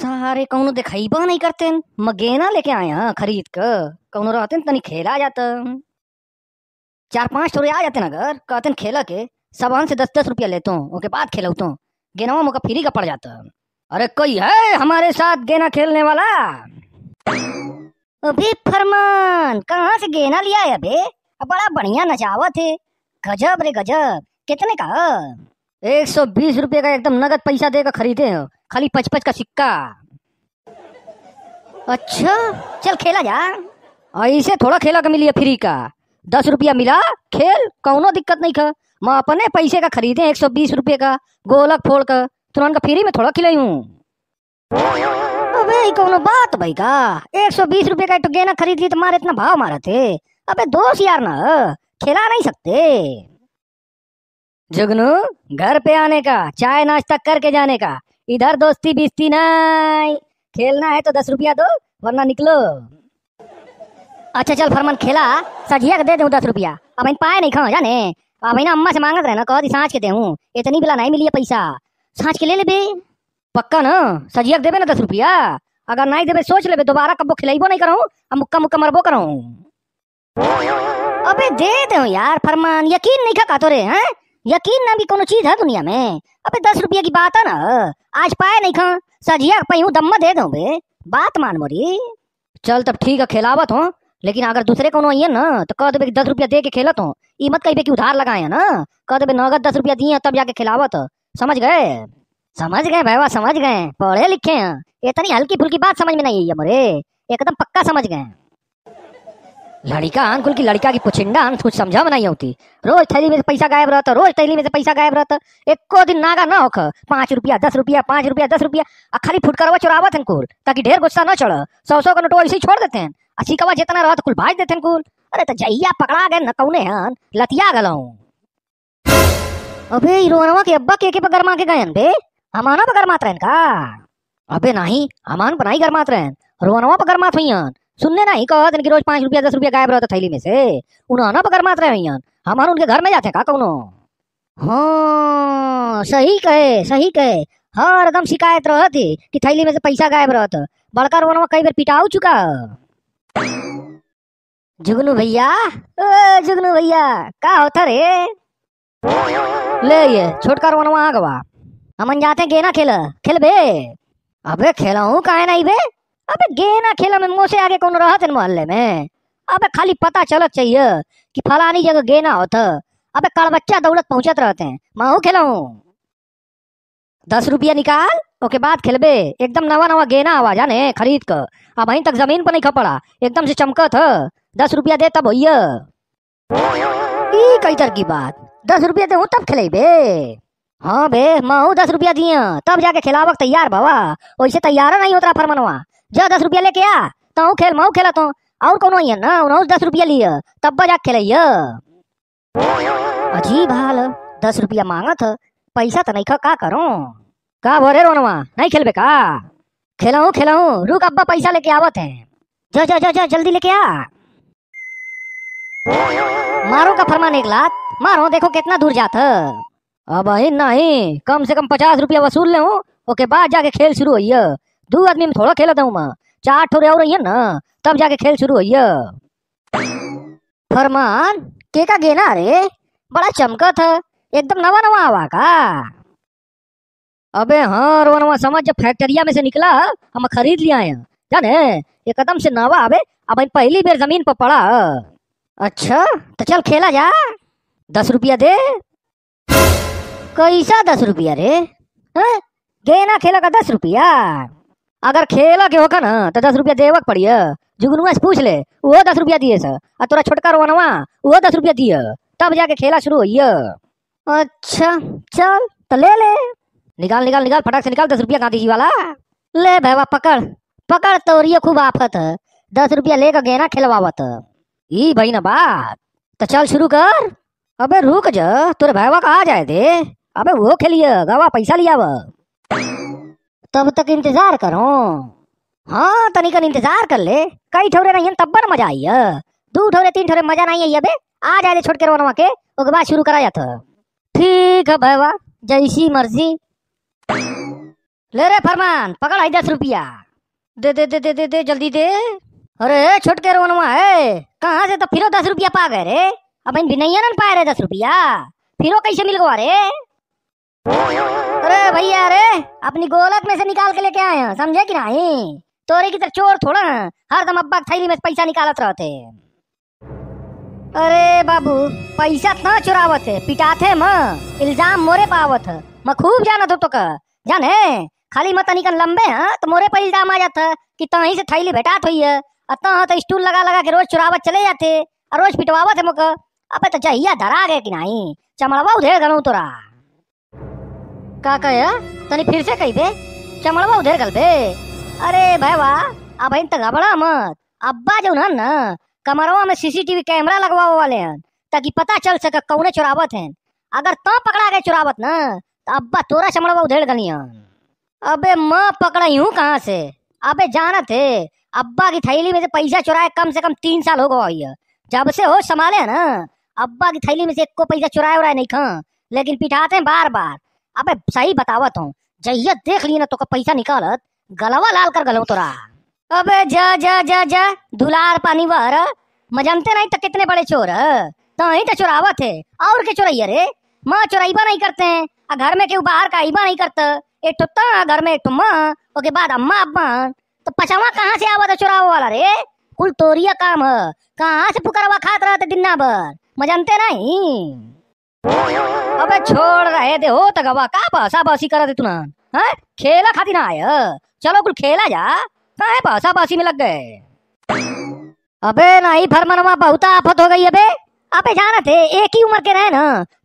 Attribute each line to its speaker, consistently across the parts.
Speaker 1: सारे कौनो दिखाईबा नहीं करते मगेना लेके आया खरीद के कौनो रहते तनी खेला जाता चार पांच थोड़े आ जाते ना घर कहते खेला के सामान से दस दस रुपया लेता हूँ ओके बाद खेलता हूँ गेनावा मौका फ्री का पड़ जाता अरे कोई है हमारे साथ गेना खेलने वाला अभी फरमान कहाँ से गेना लिया है अबे बड़ा बढ़िया नचावा थे गजब रे गजब कितने का एक सौ बीस रुपये का एकदम नगद पैसा देकर खरीदे हो खाली पचपच का सिक्का अच्छा चल खेला जा ऐसे हाँ, थोड़ा खेला का मिली फ्री का दस रुपया मिला खेल कौनो दिक्कत नहीं था मैं अपने पैसे का खरीदे एक सौ बीस रुपये का गोलक फोड़ कर तुरंत का फ्री में थोड़ा खिलाई हूँ अबे कौनो बात भाई का एक सौ बीस रुपये का तो गेना खरीद ली तुम्हारे तो इतना भाव मारा थे अबे दोस्त यार ना खिला नहीं सकते जुगनू घर पे आने का चाय नाश्ता करके जाने का इधर दोस्ती बिस्ती नहीं खेलना है तो दस रुपया दो वरना निकलो अच्छा चल फरमान खेला सजिया के दे दू दस रुपया अब इन पाए नहीं खाओ जाने अब ना अम्मा से मांगत रहे ना कह दी साँच के दे इतनी बिला नहीं मिली है पैसा साँच के ले ले पक्का ना सजिया के देवे ना दस रुपया अगर नहीं देवे सोच ले दोबारा कब खिलाईबो नहीं करूँ अब मुक्का मुक्का मरबो करूँ अबे दे दे यार फरमान यकीन नहीं खा तोरे हैं यकीन ना भी कोनो चीज है दुनिया में अबे दस रुपये की बात है ना आज पाए नहीं खा सजिया पही हूँ दम्मा दे दो बे बात मान मोरी चल तब ठीक है खिलावत हो लेकिन अगर दूसरे कोनो आइए ना तो कह देबे दस रुपया दे के खेलत हो ई मत कहिबे कि उधार लगाए ना कह देबे नगद दस रुपया दिए तब जाके खिलावत समझ गए समझ गए भाईवा समझ गए पढ़े लिखे हैं इतनी हल्की फुल्की बात समझ में नहीं आई है मोरे एकदम पक्का समझ गए लड़का कुल की लड़का की पुछिंडान कुछ समझा में नहीं होती रोज थैली में से पैसा गायब रहता रोज थैली में से पैसा गायब रहता एको दिन नागा ना होख पांच रुपया दस रुपया पाँच रुपया दस रुपया और खाली फुटकरवा चुरावत हैं कुल ताकि ढेर गुस्सा ना चढ़ सौ सौ का नोटो ऐसे ही छोड़ देते हैं अच्छी कवा जितना रहता कुल भाज देते कुल अरे तो जइया पकड़ा गए न कौने हन लतिया गल अबे रोहनवा के अब्बा के पे गरमा के गए बे हमाना पर गरमात का अबे नहीं हमान पर नहीं गरमात रहे रोहनवा पर गरमात हुई हन सुनने ही कहो जिनकी रोज पांच रुपया दस रुपया गायब रहता थैली में से उन्होंने पकड़ मात रहे हैं हमारे उनके घर में जाते का कौन हाँ सही कहे सही कहे हर एकदम शिकायत रहती कि थैली में से पैसा गायब रहत बड़का रोन कई बार पिटाऊ चुका जुगनू भैया जुगनू भैया का होता रे ले ये छोटका रोन वहां गवा हमन जाते गेना खेल खेल बे अबे खेला हूँ कहे नहीं बे अबे गेना खेला में मोसे आगे कौन था मोहल्ले में अबे खाली पता चलत चाहिए कि फलानी जगह गेना होता अबे बच्चा दौलत पहुंचत रहते हैं मैं खेलाऊ दस रुपया निकाल ओके बाद खेलबे एकदम नवा नवा गेना आवा जाने खरीद कर अब वहीं तक जमीन पर नहीं खपड़ा एकदम से चमकत है दस रुपया दे तब भैया कई तरह की बात दस रुपया दे तब बे हाँ बे मैं दस रुपया दिया तब जाके खिलावक तैयार बाबा वैसे तैयार नहीं होता फरमनवा जा दस रुपया लेके आ तो खेल मऊ खेला तो और कौन है ना उन्होंने दस रुपया लिया तब बजा खेल अजीब हाल दस रुपया मांगा था पैसा तो नहीं का करो का बोरे रोनवा नहीं खेल का खेलाऊं खेलाऊं रुक अब्बा पैसा लेके आवत है जा जा जा जा जल्दी लेके आ मारो का फरमान एक लाख मारो देखो कितना दूर जाता अब नहीं कम से कम पचास रुपया वसूल ले ओके बाद जाके खेल शुरू हो दू आदमी में थोड़ा खेलत हूँ माँ चार ठोरे और रही है ना तब जाके खेल शुरू हो फरमान के का गेना अरे बड़ा चमका था एकदम नवा नवा हवा का अबे हाँ नवा समझ जब फैक्ट्रिया में से निकला हम खरीद लिया है जाने कदम से नवा अबे अब पहली बार जमीन पर पड़ा अच्छा तो चल खेला जा दस रुपया दे कैसा दस रुपया रे है? गेना खेला का दस रुपया अगर खेला के होगा ना तो दस रुपया देवक पड़िया जुगनुआ से पूछ ले वो दस रुपया दिए सर और तोरा छोटका रोनवा वो दस रुपया दिए तब जाके खेला शुरू होइए अच्छा चल तो ले ले निकाल निकाल निकाल फटाक से निकाल दस रुपया गांधी जी वाला ले भैया पकड़ पकड़ तो रही खूब आफत दस रुपया लेकर गहना खिलवावत ई भाई ना बात तो चल शुरू कर अबे रुक जा तोरे भैया का आ जाए दे अबे वो खेलिए गवा पैसा लिया वा तब तक इंतजार करो हाँ तनिक इंतजार कर ले कई ठोरे नहीं तब तब्बर मजा आई है दो ठोरे तीन ठोरे मजा नहीं आई बे आ जाए छोड़ के रोनवा के ओके बाद शुरू करा जाता ठीक है भैया जैसी मर्जी ले रे फरमान पकड़ आई दस रुपया दे दे दे दे दे दे जल्दी दे अरे छोट के रोनवा है कहाँ से तो फिर दस रुपया पा गए रे अब इन भी नहीं पाए रे दस रुपया फिर कैसे मिल गवा रे अरे भैया अरे अपनी गोलक में से निकाल के लेके आए समझे कि नहीं तोरे की तरह चोर थोड़ा हर दम अब्बा थैली में पैसा निकालत रहते अरे बाबू पैसा ना चुरावत है पिटाते म इल्जाम मोरे पावत मैं खूब जाना तो का है खाली मत निकल लंबे हैं तो मोरे पर इल्जाम आ जाता कि तहीं से थैली भेटात हुई है अतः तो स्टूल लगा लगा के रोज चुरावत चले जाते और रोज पिटवावत है मुक अब तो जहिया धरा गए कि नहीं चमड़वा उधेर गलू तोरा का कह तनी फिर से कही दे चमड़वा उधर गल बे अरे भाईवा अब इन तक घबरा मत अब्बा जो ना ना कमरवा में सीसीटीवी कैमरा लगवाओ वाले हैं ताकि पता चल सके कौने चुरावत हैं अगर तो पकड़ा गए चुरावत ना तो अब्बा तोरा चमड़वा उधेड़ गलियां अबे माँ पकड़ा हूँ कहाँ से अबे जाना थे अब्बा की थैली में से पैसा चुराए कम से कम तीन साल हो गया जब से हो संभाले ना अब्बा की थैली में से एक को पैसा चुराए उराए नहीं खा लेकिन पिटाते हैं बार बार अबे सही बतावत हूँ जहिया देख ली ना तो पैसा निकालत गलवा लाल कर गलो तोरा अबे जा जा जा जा दुलार पानी वर मजमते नहीं तो कितने बड़े चोर तो ही तो चुरावत है और के चुराइये रे माँ चुराइबा नहीं करते हैं घर में क्यों बाहर का आइबा नहीं करते ए तो घर में एक तो माँ उसके बाद अम्मा अब्बा तो पचावा कहाँ से आवा था चुराव वाला रे कुल तोरिया काम है कहाँ से पुकारवा खात रहते दिन भर मजमते नहीं अबे छोड़ रहे थे हो तो गवा का पासा बासी करा दे तू ना हैं खेला खाती ना आया चलो कुल खेला जा है पासा बासी में लग गए अबे नहीं फरमानमा बहुत आफत हो गई अबे अबे जाना थे एक ही उम्र के रहे ना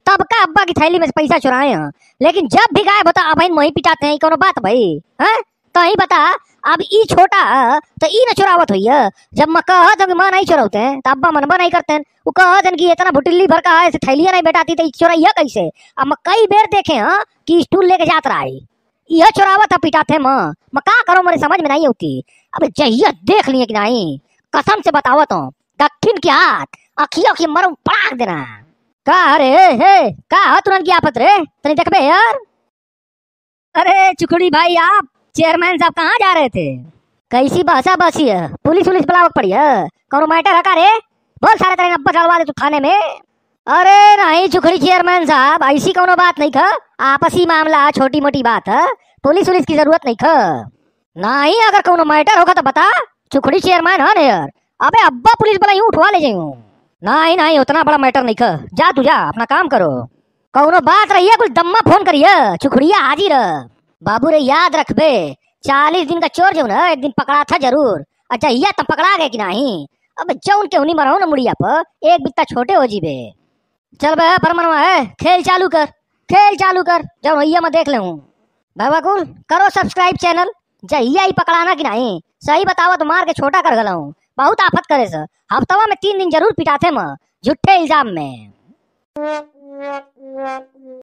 Speaker 1: तब का अब्बा की थैली में से पैसा चुराए हैं लेकिन जब भी गायब होता अब वही पिटाते हैं कोनो बात भाई हैं तो ही बता अब ई छोटा तो ई ना चुरावत हो हाँ। जब मैं कह दन माँ नहीं चुरावते हैं तो अब्बा मनबा नहीं करते हैं वो कह दन की इतना भुटिल्ली भर का ऐसे थैलिया नहीं बैठाती तो चुराइया कैसे अब मैं कई बेर देखे हैं हाँ, कि स्टूल लेके जात रहा है यह चुरावत था पिटाते माँ मैं का करो मेरे समझ में नहीं होती अब जहिया देख लिए कि नहीं कसम से बतावत हूँ दक्षिण के हाथ अखियो की मरु पड़ाक देना का अरे हे का तुरंत की आपत रे तनी देखबे यार अरे चुकड़ी भाई आप चेयरमैन साहब कहाँ जा रहे थे कैसी भाषा बसी है पुलिस उलिस बुलावक पड़ी है कौन मैटर हका रे बहुत सारे तरह नब्बे चलवा दे तू थाने में अरे नहीं चुखड़ी चेयरमैन साहब ऐसी कोनो बात नहीं खा आपसी मामला छोटी मोटी बात है पुलिस उलिस की जरूरत नहीं खा नहीं अगर कोनो मैटर होगा तो बता चुखड़ी चेयरमैन है यार अबे अब्बा पुलिस वाला यूं उठवा ले जाऊं नहीं नहीं उतना बड़ा मैटर नहीं खा जा तू जा अपना काम करो कौनो बात रही है कुछ दम्मा फोन करिए चुखड़िया हाजिर है बाबू रे याद रख बे चालीस दिन का चोर जो ना एक दिन पकड़ा था जरूर अच्छा यह तो पकड़ा गया कि नहीं अब जो उनके उन्हीं मरहो ना मुड़िया पर एक बित्ता छोटे हो जी बे चल बे परमनवा है खेल चालू कर खेल चालू कर जब भैया मैं देख लू बाबा कुल करो सब्सक्राइब चैनल जहिया ही पकड़ाना कि नहीं सही बतावा तो मार के छोटा कर गला हूँ बहुत आफत करे सर हफ्तावा में तीन दिन जरूर पिटाते मैं झूठे इल्जाम में